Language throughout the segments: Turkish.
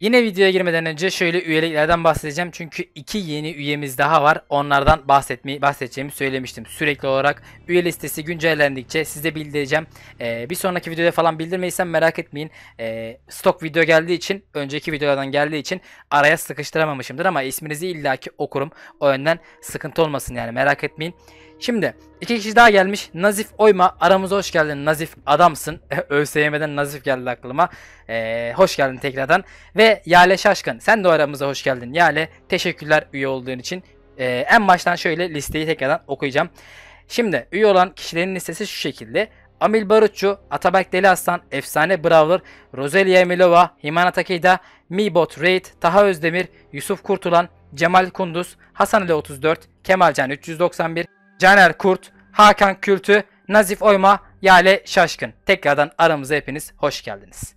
Yine videoya girmeden önce şöyle üyeliklerden bahsedeceğim. Çünkü iki yeni üyemiz daha var. Onlardan bahsetmeyi bahsedeceğimi söylemiştim. Sürekli olarak üye listesi güncellendikçe size bildireceğim. Ee, bir sonraki videoda falan bildirmeysem merak etmeyin. Ee, stok video geldiği için, önceki videolardan geldiği için araya sıkıştıramamışımdır ama isminizi illaki okurum. O yönden sıkıntı olmasın yani merak etmeyin. Şimdi iki kişi daha gelmiş. Nazif Oyma aramıza hoş geldin Nazif adamsın. ÖSYM'den Nazif geldi aklıma. Ee, hoş geldin tekrardan. Ve Yale Şaşkın sen de aramıza hoş geldin. Yale teşekkürler üye olduğun için. Ee, en baştan şöyle listeyi tekrardan okuyacağım. Şimdi üye olan kişilerin listesi şu şekilde. Amil Barutçu, Atabek Deli Aslan, Efsane Brawler, Roselia Emilova, Himana Takeda, Mibot Raid, Taha Özdemir, Yusuf Kurtulan, Cemal Kunduz, Hasan ile 34, Kemalcan 391, Caner Kurt, Hakan Kültü, Nazif Oyma, Yale Şaşkın. Tekrardan aramıza hepiniz hoş geldiniz.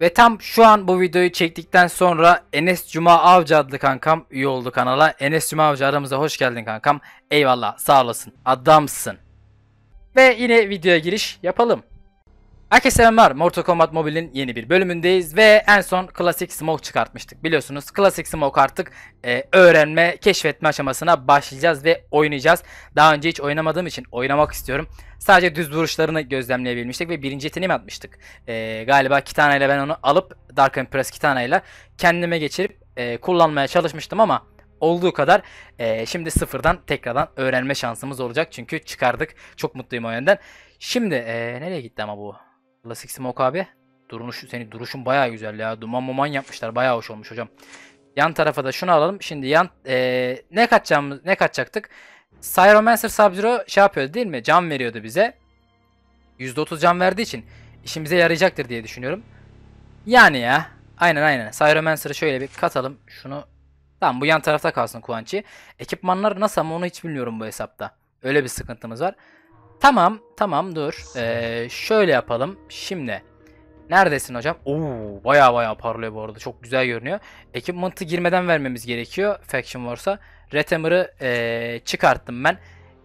Ve tam şu an bu videoyu çektikten sonra Enes Cuma Avcı adlı kankam üye oldu kanala. Enes Cuma Avcı aramıza hoş geldin kankam. Eyvallah sağ olasın adamsın. Ve yine videoya giriş yapalım. Herkese merhaba. Mortal Kombat Mobile'in yeni bir bölümündeyiz ve en son Classic smoke çıkartmıştık. Biliyorsunuz Classic smoke artık e, öğrenme, keşfetme aşamasına başlayacağız ve oynayacağız. Daha önce hiç oynamadığım için oynamak istiyorum. Sadece düz vuruşlarını gözlemleyebilmiştik ve birinci yeteneğimi atmıştık. E, galiba Kitana ile ben onu alıp Dark Empress Kitana ile kendime geçirip e, kullanmaya çalışmıştım ama olduğu kadar e, şimdi sıfırdan tekrardan öğrenme şansımız olacak. Çünkü çıkardık. Çok mutluyum o yönden. Şimdi e, nereye gitti ama bu? Klasik Smoke abi. Duruşu, seni duruşun bayağı güzel ya. Duman muman yapmışlar. Bayağı hoş olmuş hocam. Yan tarafa da şunu alalım. Şimdi yan e, ne kaçacağımız ne kaçacaktık? Cyromancer Sub-Zero şey yapıyordu değil mi? Can veriyordu bize. %30 can verdiği için işimize yarayacaktır diye düşünüyorum. Yani ya. Aynen aynen. Cyromancer'ı şöyle bir katalım. Şunu Tamam bu yan tarafta kalsın Kuançi. Ekipmanlar nasıl ama onu hiç bilmiyorum bu hesapta. Öyle bir sıkıntımız var. Tamam tamam dur. Ee, şöyle yapalım. Şimdi neredesin hocam? Oo baya baya parlıyor bu arada. Çok güzel görünüyor. Equipment'ı girmeden vermemiz gerekiyor. Faction Wars'a. Retamer'ı ee, çıkarttım ben.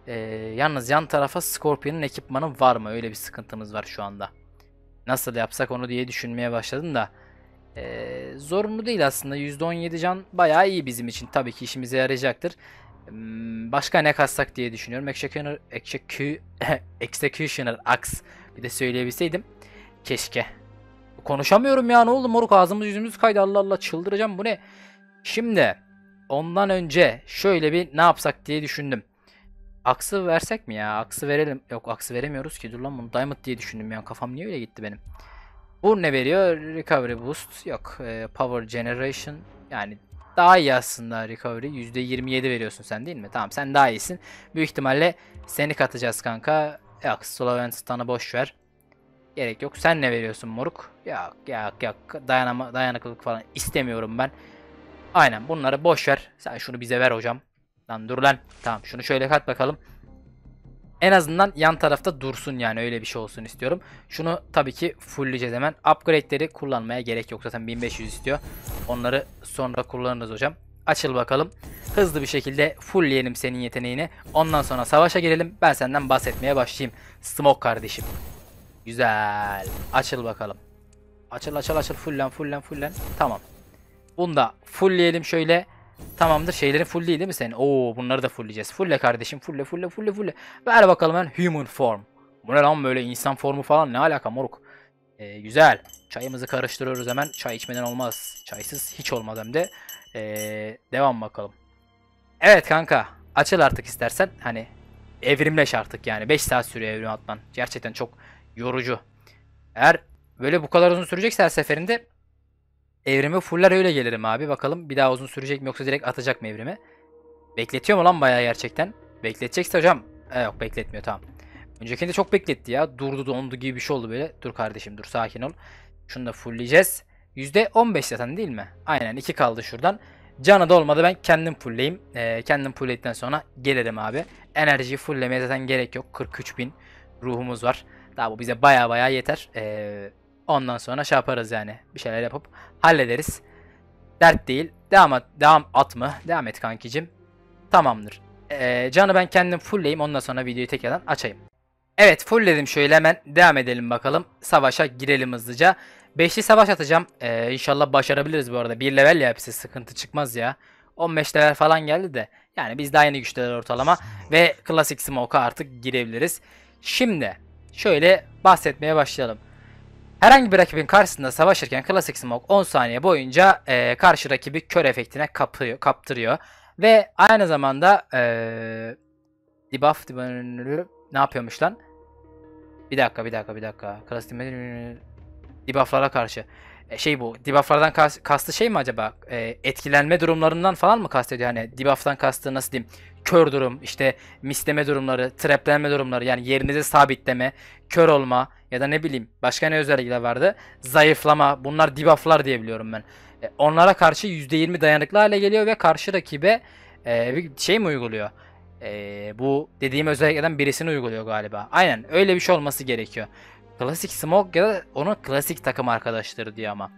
E, yalnız yan tarafa Scorpion'un ekipmanı var mı? Öyle bir sıkıntımız var şu anda. Nasıl yapsak onu diye düşünmeye başladım da. E, zorunlu değil aslında. %17 can baya iyi bizim için. Tabii ki işimize yarayacaktır. Hmm, başka ne kassak diye düşünüyorum. Executioner, execu, executioner Axe bir de söyleyebilseydim. Keşke. Konuşamıyorum ya ne oldu moruk ağzımız yüzümüz kaydı Allah Allah çıldıracağım bu ne. Şimdi ondan önce şöyle bir ne yapsak diye düşündüm. Aksı versek mi ya? Aksı verelim. Yok aksı veremiyoruz ki. Dur lan bunu Diamond diye düşündüm ya. Kafam niye öyle gitti benim? Bu ne veriyor? Recovery Boost. Yok. E, power Generation. Yani daha iyi aslında recovery. %27 veriyorsun sen değil mi? Tamam sen daha iyisin. Büyük ihtimalle seni katacağız kanka. Yok Slovenstan'ı boş ver. Gerek yok. Sen ne veriyorsun moruk? Yok yok yok. Dayanama, dayanıklılık falan istemiyorum ben. Aynen bunları boş ver. Sen şunu bize ver hocam. Lan dur lan. Tamam şunu şöyle kat bakalım. En azından yan tarafta dursun yani öyle bir şey olsun istiyorum. Şunu tabii ki fullleyeceğiz hemen. Upgrade'leri kullanmaya gerek yok zaten 1500 istiyor. Onları sonra kullanırız hocam. Açıl bakalım. Hızlı bir şekilde fullleyelim senin yeteneğini. Ondan sonra savaşa girelim. Ben senden bahsetmeye başlayayım. Smoke kardeşim. Güzel. Açıl bakalım. Açıl açıl açıl fullen fullen fullen. Tamam. Bunu da fullleyelim şöyle. Tamamdır. Şeylerin full değil değil mi senin? Oo bunları da fullleyeceğiz. Fulle kardeşim. Fulle fulle fulle fulle. Ver bakalım ben human form. Bu ne lan böyle insan formu falan ne alaka moruk. Ee, güzel. Çayımızı karıştırıyoruz hemen. Çay içmeden olmaz. Çaysız hiç olmaz hem de. Ee, devam bakalım. Evet kanka. Açıl artık istersen. Hani evrimleş artık yani. 5 saat sürüyor evrim atman. Gerçekten çok yorucu. Eğer böyle bu kadar uzun sürecekse her seferinde Evrimi fuller öyle gelirim abi. Bakalım bir daha uzun sürecek mi yoksa direkt atacak mı evrimi? Bekletiyor mu lan bayağı gerçekten? Bekletecekse hocam. E, yok bekletmiyor tamam. Öncekinde çok bekletti ya. Durdu dondu gibi bir şey oldu böyle. Dur kardeşim dur sakin ol. Şunu da fullleyeceğiz. %15 zaten değil mi? Aynen 2 kaldı şuradan. Canı da olmadı ben kendim fullleyim. Ee, kendim fullledikten sonra gelirim abi. Enerjiyi fulllemeye zaten gerek yok. 43 bin ruhumuz var. Daha bu bize baya baya yeter. Ee, ondan sonra şey yaparız yani. Bir şeyler yapıp hallederiz. Dert değil. Devam at, devam at mı? Devam et kankicim. Tamamdır. Ee, canı ben kendim fullleyim. ondan sonra videoyu tekrardan açayım. Evet fullledim şöyle hemen devam edelim bakalım. Savaşa girelim hızlıca. Beşli savaş atacağım. Ee, inşallah başarabiliriz bu arada. Bir level ya hepsi sıkıntı çıkmaz ya. 15 level falan geldi de. Yani biz de aynı güçler ortalama. Ve klasik smoke'a artık girebiliriz. Şimdi şöyle bahsetmeye başlayalım. Herhangi bir rakibin karşısında savaşırken klasik smoke 10 saniye boyunca e, karşı rakibi kör efektine kapıyor, kaptırıyor. Ve aynı zamanda e, debuff, debuff ne yapıyormuş lan? Bir dakika bir dakika bir dakika. Klasik debufflara karşı. E, şey bu debufflardan kas, kastı şey mi acaba? E, etkilenme durumlarından falan mı kastediyor? Hani debuff'tan kastı nasıl diyeyim? Kör durum, işte misleme durumları, traplenme durumları yani yerinizi sabitleme, kör olma, ya da ne bileyim başka ne özellikler vardı? Zayıflama bunlar debufflar diye biliyorum ben. E, onlara karşı %20 dayanıklı hale geliyor ve karşı rakibe e, bir şey mi uyguluyor? E, bu dediğim özelliklerden birisini uyguluyor galiba. Aynen öyle bir şey olması gerekiyor. Klasik Smoke ya da onun klasik takım arkadaşları diyor ama.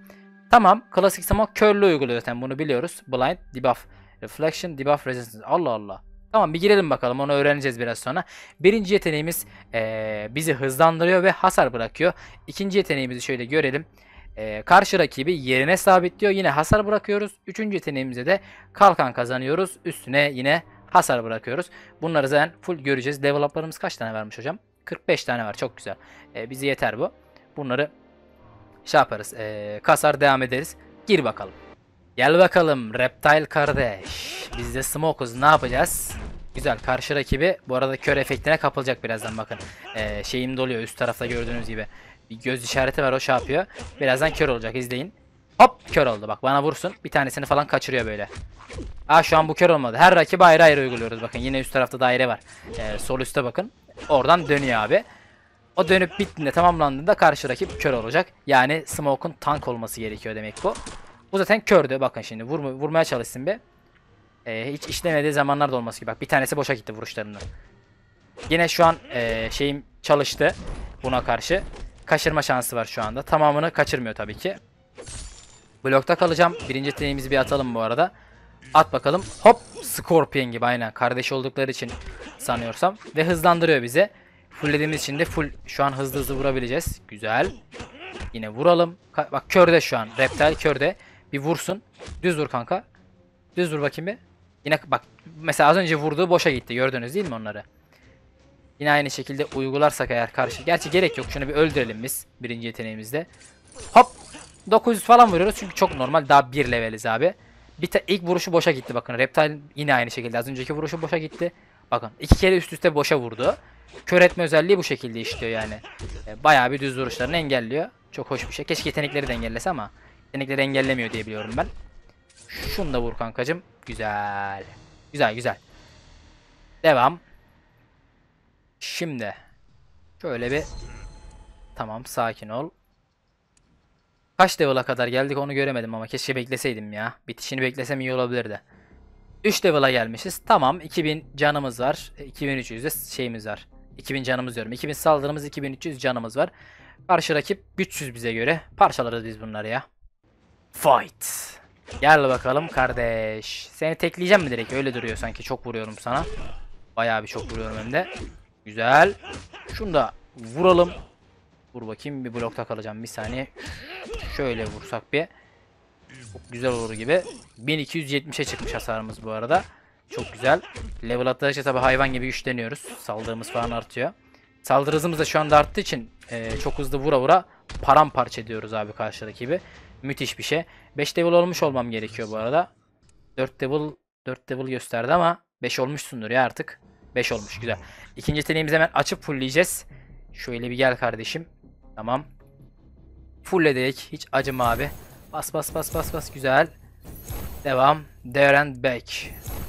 Tamam klasik Smoke körlü uyguluyor zaten bunu biliyoruz. Blind, debuff, reflection, debuff, resistance. Allah Allah. Tamam bir girelim bakalım onu öğreneceğiz biraz sonra. Birinci yeteneğimiz e, bizi hızlandırıyor ve hasar bırakıyor. İkinci yeteneğimizi şöyle görelim. E, karşı rakibi yerine sabitliyor. Yine hasar bırakıyoruz. Üçüncü yeteneğimize de kalkan kazanıyoruz. Üstüne yine hasar bırakıyoruz. Bunları zaten full göreceğiz. Level kaç tane vermiş hocam? 45 tane var çok güzel. E, bize yeter bu. Bunları şey yaparız. E, kasar devam ederiz. Gir bakalım. Gel bakalım Reptile kardeş. Biz de smokuz ne yapacağız? Güzel. Karşı rakibi bu arada kör efektine kapılacak birazdan bakın. Ee, şeyim doluyor üst tarafta gördüğünüz gibi. Bir göz işareti var o şey yapıyor. Birazdan kör olacak izleyin. Hop kör oldu bak bana vursun. Bir tanesini falan kaçırıyor böyle. Aa şu an bu kör olmadı. Her rakibi ayrı ayrı uyguluyoruz bakın. Yine üst tarafta daire var. Ee, sol üste bakın. Oradan dönüyor abi. O dönüp bittiğinde tamamlandığında karşı rakip kör olacak. Yani Smoke'un tank olması gerekiyor demek bu. Bu zaten kördü. Bakın şimdi vurma, vurmaya çalışsın bir e, hiç işlemediği zamanlar da olması gibi. Bak bir tanesi boşa gitti vuruşlarında. Yine şu an e, şeyim çalıştı buna karşı. Kaçırma şansı var şu anda. Tamamını kaçırmıyor tabii ki. Blokta kalacağım. Birinci yeteneğimizi bir atalım bu arada. At bakalım. Hop Scorpion gibi aynen. Kardeş oldukları için sanıyorsam. Ve hızlandırıyor bizi. Fullediğimiz için de full şu an hızlı hızlı vurabileceğiz. Güzel. Yine vuralım. bak körde şu an. Reptil körde. Bir vursun. Düz vur kanka. Düz vur bakayım bir. Yine bak mesela az önce vurduğu boşa gitti. Gördünüz değil mi onları? Yine aynı şekilde uygularsak eğer karşı. Gerçi gerek yok. Şunu bir öldürelim biz. Birinci yeteneğimizde. Hop. 900 falan vuruyoruz. Çünkü çok normal. Daha bir leveliz abi. Bir ilk vuruşu boşa gitti bakın. Reptile yine aynı şekilde. Az önceki vuruşu boşa gitti. Bakın iki kere üst üste boşa vurdu. Kör etme özelliği bu şekilde işliyor yani. E, bayağı bir düz vuruşlarını engelliyor. Çok hoş bir şey. Keşke yetenekleri de engellese ama yetenekleri engellemiyor diye biliyorum ben. Şunu da vur kankacım. Güzel. Güzel güzel. Devam. Şimdi. Şöyle bir. Tamam sakin ol. Kaç level'a kadar geldik onu göremedim ama keşke bekleseydim ya. Bitişini beklesem iyi olabilirdi. 3 level'a gelmişiz. Tamam 2000 canımız var. 2300 e, de şeyimiz var. 2000 canımız diyorum. 2000 saldırımız 2300 canımız var. Karşı rakip güçsüz bize göre. Parçalarız biz bunları ya. Fight. Gel bakalım kardeş. Seni tekleyeceğim mi direkt? Öyle duruyor sanki. Çok vuruyorum sana. Bayağı bir çok vuruyorum hem de. Güzel. Şunu da vuralım. Vur bakayım. Bir blokta kalacağım. Bir saniye. Şöyle vursak bir. Çok güzel olur gibi. 1270'e çıkmış hasarımız bu arada. Çok güzel. Level atladıkça tabi hayvan gibi güçleniyoruz. Saldırımız falan artıyor. Saldırı hızımız da şu anda arttığı için e, çok hızlı vura vura paramparça ediyoruz abi karşıdaki gibi. Müthiş bir şey. 5 devil olmuş olmam gerekiyor bu arada. 4 devil 4 devil gösterdi ama 5 olmuşsundur ya artık. 5 olmuş güzel. İkinci yeteneğimizi hemen açıp fullleyeceğiz. Şöyle bir gel kardeşim. Tamam. Fulledik. Hiç acıma abi. Bas bas bas bas bas güzel. Devam. There and back.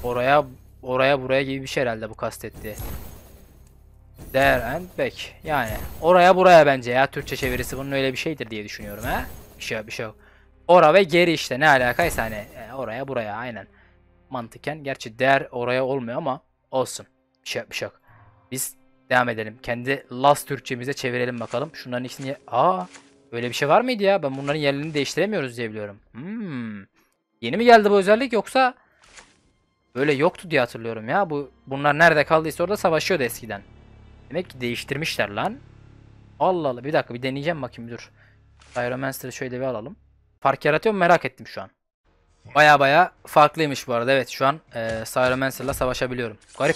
Oraya oraya buraya gibi bir şey herhalde bu kastetti. There and back. Yani oraya buraya bence ya Türkçe çevirisi bunun öyle bir şeydir diye düşünüyorum ha. Bir şey bir şey. Yok. Şey Ora ve geri işte ne alakaysa hani e, oraya buraya aynen. Mantıken gerçi değer oraya olmuyor ama olsun. Bir şey yapmış şey yok. Biz devam edelim. Kendi last Türkçemize çevirelim bakalım. Şunların ikisini... Aa öyle bir şey var mıydı ya? Ben bunların yerlerini değiştiremiyoruz diye biliyorum. Hmm. Yeni mi geldi bu özellik yoksa böyle yoktu diye hatırlıyorum ya. Bu bunlar nerede kaldıysa orada savaşıyordu eskiden. Demek ki değiştirmişler lan. Allah Allah bir dakika bir deneyeceğim bakayım dur. Pyromancer'ı şöyle bir alalım fark yaratıyor mu merak ettim şu an. Baya baya farklıymış bu arada. Evet şu an e, Cyromancer'la savaşabiliyorum. Garip.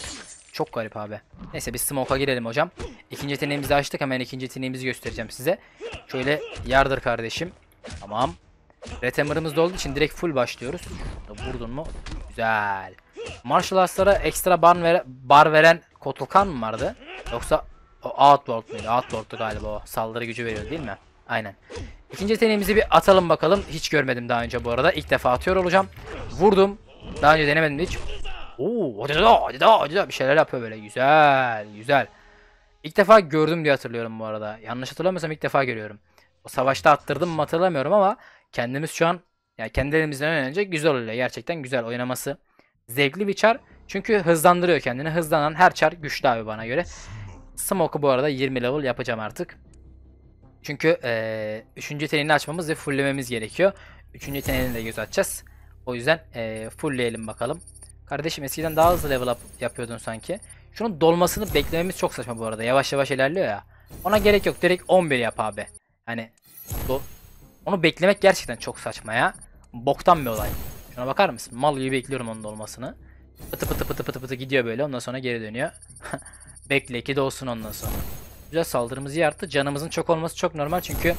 Çok garip abi. Neyse biz smoke'a girelim hocam. İkinci yeteneğimizi açtık. Hemen ikinci yeteneğimizi göstereceğim size. Şöyle yardır kardeşim. Tamam. Retemer'ımız da olduğu için direkt full başlıyoruz. Vurdun mu? Güzel. Martial Arts'lara ekstra ban ver bar veren Kotulkan mı vardı? Yoksa o Outlord muydu? Outlord'tu galiba o. Saldırı gücü veriyor değil mi? Aynen. İkinci yeteneğimizi bir atalım bakalım. Hiç görmedim daha önce bu arada. İlk defa atıyor olacağım. Vurdum. Daha önce denemedim hiç. Oo, hadi da, hadi bir şeyler yapıyor böyle. Güzel, güzel. İlk defa gördüm diye hatırlıyorum bu arada. Yanlış hatırlamıyorsam ilk defa görüyorum. O savaşta attırdım mı hatırlamıyorum ama kendimiz şu an yani kendilerimizden önce güzel oluyor. Gerçekten güzel oynaması. Zevkli bir çar. Çünkü hızlandırıyor kendini. Hızlanan her çar güçlü abi bana göre. Smoke'u bu arada 20 level yapacağım artık. Çünkü e, üçüncü yeteneğini açmamız ve fulllememiz gerekiyor. Üçüncü yeteneğini de göz açacağız. O yüzden e, fullleyelim bakalım. Kardeşim eskiden daha hızlı level up yapıyordun sanki. Şunun dolmasını beklememiz çok saçma bu arada. Yavaş yavaş ilerliyor ya. Ona gerek yok. Direkt 11 yap abi. Hani onu beklemek gerçekten çok saçma ya. Boktan bir olay. Şuna bakar mısın? Mal gibi bekliyorum onun dolmasını. Pıtı pıtı pıtı pıtı pıtı gidiyor böyle. Ondan sonra geri dönüyor. Bekle ki dolsun ondan sonra. Güzel saldırımız yarattı Canımızın çok olması çok normal çünkü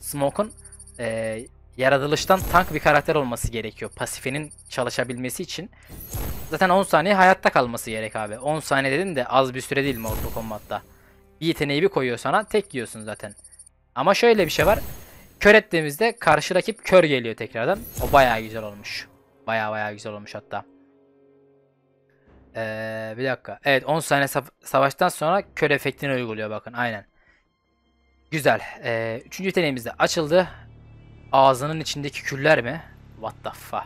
Smoke'un e, yaratılıştan tank bir karakter olması gerekiyor. Pasifinin çalışabilmesi için. Zaten 10 saniye hayatta kalması gerek abi. 10 saniye dedin de az bir süre değil Mortal Kombat'ta. Bir yeteneği bir koyuyor sana tek yiyorsun zaten. Ama şöyle bir şey var. Kör ettiğimizde karşı rakip kör geliyor tekrardan. O baya güzel olmuş. Baya baya güzel olmuş hatta. Ee, bir dakika. Evet 10 saniye saf- savaştan sonra köle efektini uyguluyor bakın aynen. Güzel. Ee, üçüncü yeteneğimizde açıldı. Ağzının içindeki küller mi? What the fuck?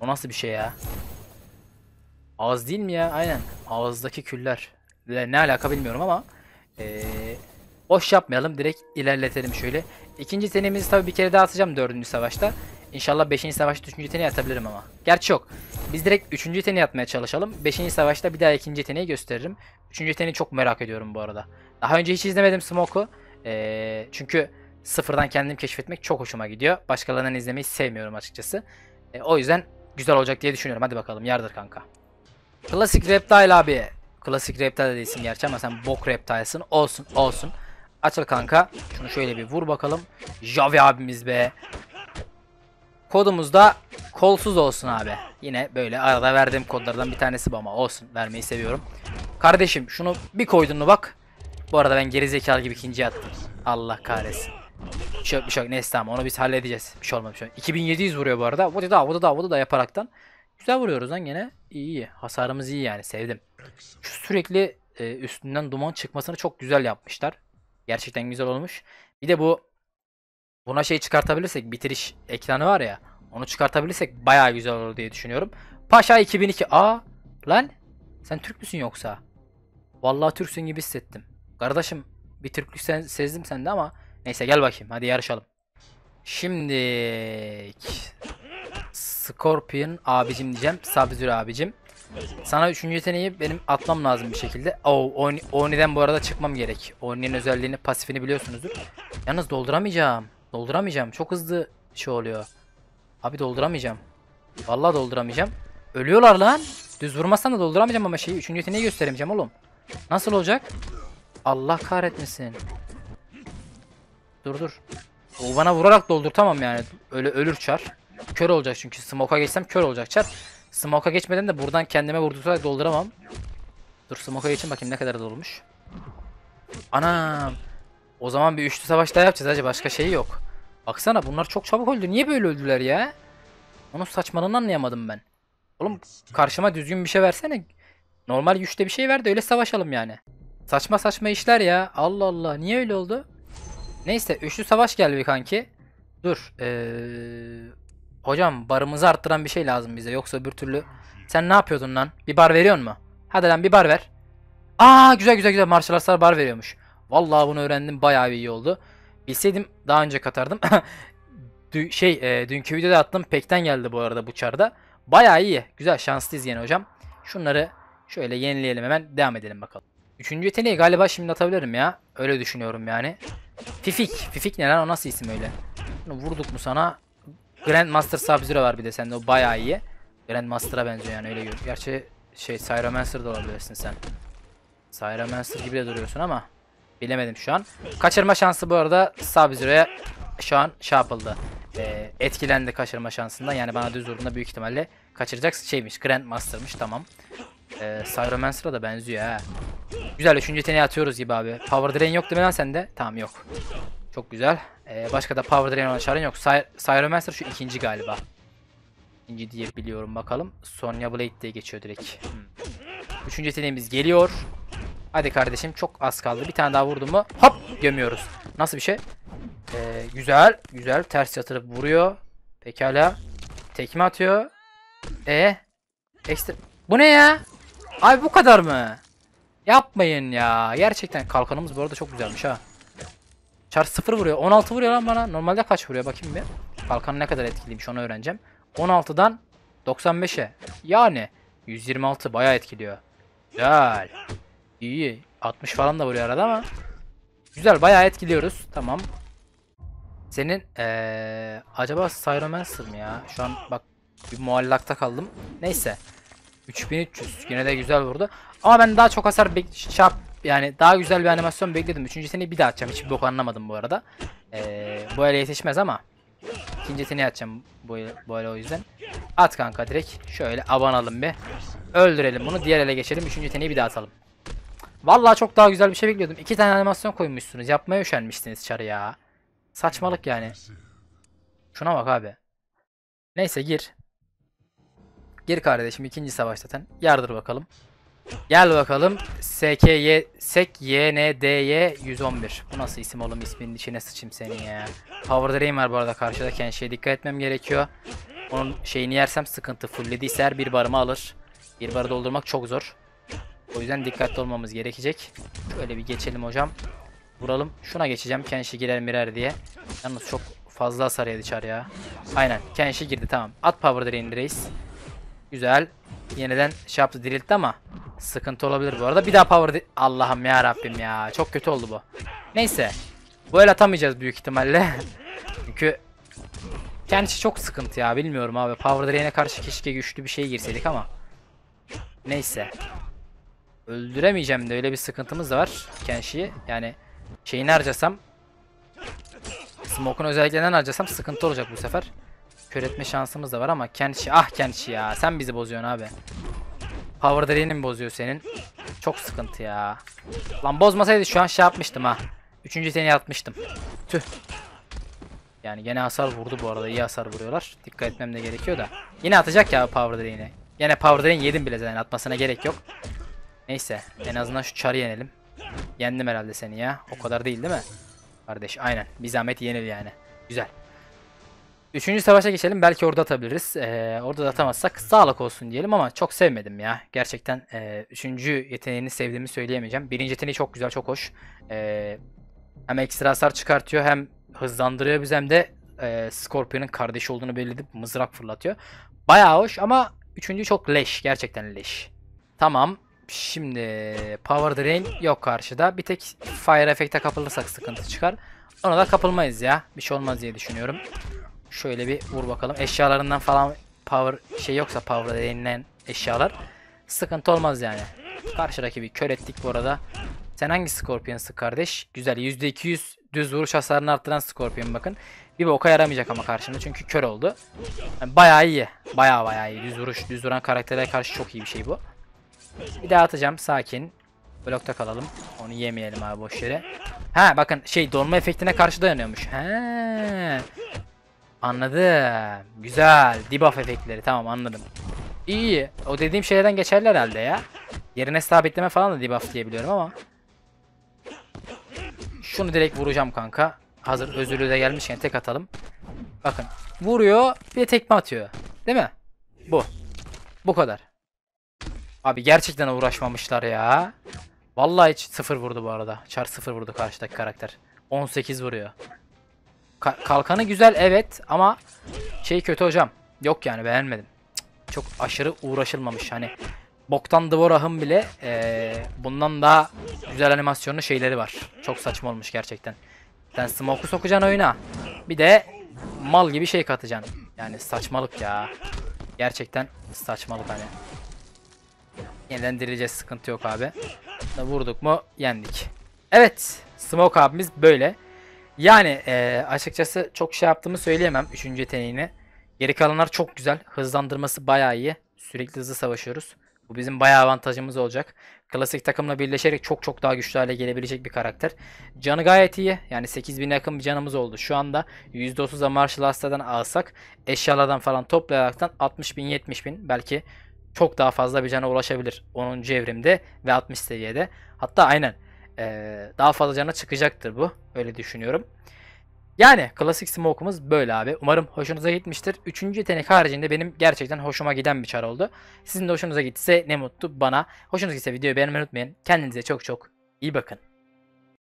O nasıl bir şey ya? Ağız değil mi ya? Aynen. Ağızdaki küller. Ne alaka bilmiyorum ama. Ee, boş yapmayalım. Direkt ilerletelim şöyle. İkinci yeteneğimizi tabii bir kere daha atacağım dördüncü savaşta. İnşallah 5. savaşta 3. yeteneği atabilirim ama. Gerçi yok. Biz direkt 3. yeteneği atmaya çalışalım. 5. savaşta bir daha 2. yeteneği gösteririm. 3. yeteneği çok merak ediyorum bu arada. Daha önce hiç izlemedim Smoke'u. Ee, çünkü sıfırdan kendim keşfetmek çok hoşuma gidiyor. Başkalarından izlemeyi sevmiyorum açıkçası. E, o yüzden güzel olacak diye düşünüyorum. Hadi bakalım yardır kanka. Klasik Reptile abi. Klasik Reptile de değilsin gerçi ama sen bok Reptile'sın. Olsun olsun. Açıl kanka. Şunu şöyle bir vur bakalım. Javi abimiz be. Kodumuz da kolsuz olsun abi. Yine böyle arada verdiğim kodlardan bir tanesi bu ama olsun. Vermeyi seviyorum. Kardeşim şunu bir koydun mu bak. Bu arada ben gerizekalı gibi ikinci attım. Allah kahretsin. Bir şey yok şey Neyse tamam onu biz halledeceğiz. Bir şey olmamış. Şey 2700 vuruyor bu arada. Bu da daha bu da daha bu da daha yaparaktan. Güzel vuruyoruz lan gene. İyi iyi. Hasarımız iyi yani sevdim. Şu sürekli e, üstünden duman çıkmasını çok güzel yapmışlar. Gerçekten güzel olmuş. Bir de bu Buna şey çıkartabilirsek bitiriş ekranı var ya. Onu çıkartabilirsek baya güzel olur diye düşünüyorum. Paşa 2002. Aa lan sen Türk müsün yoksa? Vallahi Türksün gibi hissettim. Kardeşim bir Türklük sen, sezdim sende ama neyse gel bakayım hadi yarışalım. Şimdi Scorpion abicim diyeceğim. Sabzür abicim. Sana üçüncü yeteneği benim atmam lazım bir şekilde. Oo, oh, Oni, Oni'den bu arada çıkmam gerek. Oni'nin özelliğini, pasifini biliyorsunuzdur. Yalnız dolduramayacağım. Dolduramayacağım. Çok hızlı şey oluyor. Abi dolduramayacağım. Vallahi dolduramayacağım. Ölüyorlar lan. Düz vurmazsan da dolduramayacağım ama şeyi. Üçüncü yeteneği gösteremeyeceğim oğlum. Nasıl olacak? Allah kahretmesin. Dur dur. O bana vurarak doldur tamam yani. Öyle ölür çar. Kör olacak çünkü. Smoke'a geçsem kör olacak çar. Smoke'a geçmeden de buradan kendime vurdurtarak dolduramam. Dur smoke'a geçin bakayım ne kadar dolmuş. Anam. O zaman bir üçlü savaş daha yapacağız acaba başka şey yok. Baksana bunlar çok çabuk öldü. Niye böyle öldüler ya? Onun saçmalığını anlayamadım ben. Oğlum karşıma düzgün bir şey versene. Normal güçte bir şey ver de öyle savaşalım yani. Saçma saçma işler ya. Allah Allah niye öyle oldu? Neyse üçlü savaş geldi bir kanki. Dur. Ee... Hocam barımızı arttıran bir şey lazım bize. Yoksa bir türlü... Sen ne yapıyordun lan? Bir bar veriyor mu? Hadi lan bir bar ver. Aa güzel güzel güzel Marshall artslar bar veriyormuş. Vallahi bunu öğrendim bayağı iyi oldu. Bilseydim daha önce katardım. şey e, dünkü videoda attım pekten geldi bu arada bu çarda. Bayağı iyi. Güzel şanslıyız yine hocam. Şunları şöyle yenileyelim hemen devam edelim bakalım. Üçüncü yeteneği galiba şimdi atabilirim ya. Öyle düşünüyorum yani. Fifik. Fifik ne lan o nasıl isim öyle? Bunu vurduk mu sana? Grandmaster Sub-Zero var bir de sende o bayağı iyi. Grandmaster'a benziyor yani öyle gör. Gerçi şey Cyromancer da olabilirsin sen. Cyromancer gibi de duruyorsun ama. Bilemedim şu an. Kaçırma şansı bu arada Sub-Zero'ya şu an şey yapıldı. E, etkilendi kaçırma şansından. Yani bana düz vurduğunda büyük ihtimalle kaçıracak şeymiş. Grandmaster'mış tamam. E, ee, Cyromancer'a da benziyor ha. Güzel üçüncü yeteneği atıyoruz gibi abi. Power Drain yok değil mi lan sende? Tamam yok. Çok güzel. E, başka da Power Drain olan şarın yok. Cy Cyromancer şu ikinci galiba. İkinci diye biliyorum bakalım. Sonya Blade diye geçiyor direkt. Hmm. Üçüncü yeteneğimiz geliyor. Hadi kardeşim çok az kaldı. Bir tane daha vurdum mu hop gömüyoruz. Nasıl bir şey? Ee, güzel. Güzel. Ters yatırıp vuruyor. Pekala. Tekme atıyor. E ekstra. Bu ne ya? Abi bu kadar mı? Yapmayın ya. Gerçekten kalkanımız bu arada çok güzelmiş ha. Çar 0 vuruyor. 16 vuruyor lan bana. Normalde kaç vuruyor bakayım bir. Kalkan ne kadar etkiliymiş onu öğreneceğim. 16'dan 95'e. Yani 126 bayağı etkiliyor. Güzel. İyi. 60 falan da vuruyor arada ama. Güzel bayağı etkiliyoruz. Tamam. Senin ee, acaba Cyromancer mı ya? Şu an bak bir muallakta kaldım. Neyse. 3300 yine de güzel vurdu. Ama ben daha çok hasar çarp şey yani daha güzel bir animasyon bekledim. Üçüncü seni bir daha atacağım. Hiçbir bok anlamadım bu arada. Ee, bu ele yetişmez ama. İkincisini atacağım bu, bu ele o yüzden. At kanka direkt. Şöyle abanalım bir. Öldürelim bunu. Diğer ele geçelim. Üçüncü seni bir daha atalım. Vallahi çok daha güzel bir şey bekliyordum. İki tane animasyon koymuşsunuz. Yapmaya üşenmiştiniz çarı ya. Saçmalık yani. Şuna bak abi. Neyse gir. Gir kardeşim ikinci savaş zaten. Yardır bakalım. Gel bakalım. SKY SEK YNDY 111. Bu nasıl isim oğlum isminin içine sıçayım senin ya. Power Drain var bu arada karşıda. Kendi şeye dikkat etmem gerekiyor. Onun şeyini yersem sıkıntı. Fullediyse her bir barımı alır. Bir barı doldurmak çok zor. O yüzden dikkatli olmamız gerekecek. Böyle bir geçelim hocam. Vuralım. Şuna geçeceğim. Kenshi girer mirer diye. Yalnız çok fazla hasar yedi çar ya. Aynen. Kenshi girdi tamam. At power direğini reis. Güzel. Yeniden şey yaptı diriltti ama sıkıntı olabilir bu arada. Bir daha power Allah'ım ya Rabbim ya. Çok kötü oldu bu. Neyse. Bu el atamayacağız büyük ihtimalle. Çünkü kendisi çok sıkıntı ya. Bilmiyorum abi. Power Drain'e karşı keşke güçlü bir şey girseydik ama. Neyse. Öldüremeyeceğim de öyle bir sıkıntımız da var Kenshi'yi. Yani şeyini harcasam Smoke'un özelliklerinden harcasam sıkıntı olacak bu sefer. Kör etme şansımız da var ama Kenshi ah Kenshi ya sen bizi bozuyorsun abi. Power Drain'i mi bozuyor senin? Çok sıkıntı ya. Lan bozmasaydı şu an şey yapmıştım ha. Üçüncü seni atmıştım. Tüh. Yani gene hasar vurdu bu arada. iyi hasar vuruyorlar. Dikkat etmem de gerekiyor da. Yine atacak ya Power Drain'i. Yine Power Drain yedim bile zaten atmasına gerek yok. Neyse en azından şu çarı yenelim. Yendim herhalde seni ya. O kadar değil değil mi? Kardeş aynen. Bir zahmet yenil yani. Güzel. Üçüncü savaşa geçelim. Belki orada atabiliriz. Ee, orada da atamazsak sağlık olsun diyelim ama çok sevmedim ya. Gerçekten e, üçüncü yeteneğini sevdiğimi söyleyemeyeceğim. Birinci yeteneği çok güzel, çok hoş. Ee, hem ekstra hasar çıkartıyor hem hızlandırıyor biz hem de e, Scorpion'un kardeşi olduğunu belli mızrak fırlatıyor. Bayağı hoş ama üçüncü çok leş. Gerçekten leş. Tamam. Şimdi Power Drain yok karşıda. Bir tek Fire Effect'e kapılırsak sıkıntı çıkar. Ona da kapılmayız ya. Bir şey olmaz diye düşünüyorum. Şöyle bir vur bakalım. Eşyalarından falan power şey yoksa power denilen eşyalar sıkıntı olmaz yani. Karşı rakibi kör ettik bu arada. Sen hangi Scorpion'sı kardeş? Güzel %200 düz vuruş hasarını arttıran Scorpion bakın. Bir boka yaramayacak ama karşımda çünkü kör oldu. Yani bayağı iyi. Bayağı bayağı iyi. Düz vuruş, düz vuran karakterlere karşı çok iyi bir şey bu. Bir daha atacağım sakin. Blokta kalalım. Onu yemeyelim abi boş yere. Ha bakın şey donma efektine karşı dayanıyormuş. He. Anladım. Güzel. Debuff efektleri tamam anladım. İyi. O dediğim şeylerden geçerler herhalde ya. Yerine sabitleme falan da debuff diyebiliyorum ama. Şunu direkt vuracağım kanka. Hazır özürlü de gelmişken tek atalım. Bakın. Vuruyor bir tekme atıyor. Değil mi? Bu. Bu kadar. Abi gerçekten uğraşmamışlar ya. Vallahi hiç sıfır vurdu bu arada. Çar sıfır vurdu karşıdaki karakter. 18 vuruyor. Ka kalkanı güzel evet ama şey kötü hocam. Yok yani beğenmedim. çok aşırı uğraşılmamış hani. Boktan Dvorah'ın bile ee, bundan daha güzel animasyonlu şeyleri var. Çok saçma olmuş gerçekten. Sen smoke'u sokacaksın oyuna. Bir de mal gibi şey katacaksın. Yani saçmalık ya. Gerçekten saçmalık hani. Yeniden dirileceğiz sıkıntı yok abi. Vurduk mu yendik. Evet Smoke abimiz böyle. Yani e, açıkçası çok şey yaptığımı söyleyemem 3. yeteneğini. Geri kalanlar çok güzel. Hızlandırması bayağı iyi. Sürekli hızlı savaşıyoruz. Bu bizim bayağı avantajımız olacak. Klasik takımla birleşerek çok çok daha güçlü hale gelebilecek bir karakter. Canı gayet iyi. Yani 8000'e yakın bir canımız oldu. Şu anda %30'a Marshall Hasta'dan alsak eşyalardan falan toplayaraktan 60 bin 70 bin belki çok daha fazla bir cana ulaşabilir 10. evrimde ve 60 seviyede. Hatta aynen ee, daha fazla cana çıkacaktır bu. Öyle düşünüyorum. Yani klasik smoke'umuz böyle abi. Umarım hoşunuza gitmiştir. Üçüncü yetenek haricinde benim gerçekten hoşuma giden bir çar oldu. Sizin de hoşunuza gitse ne mutlu bana. Hoşunuza gitse videoyu beğenmeyi unutmayın. Kendinize çok çok iyi bakın.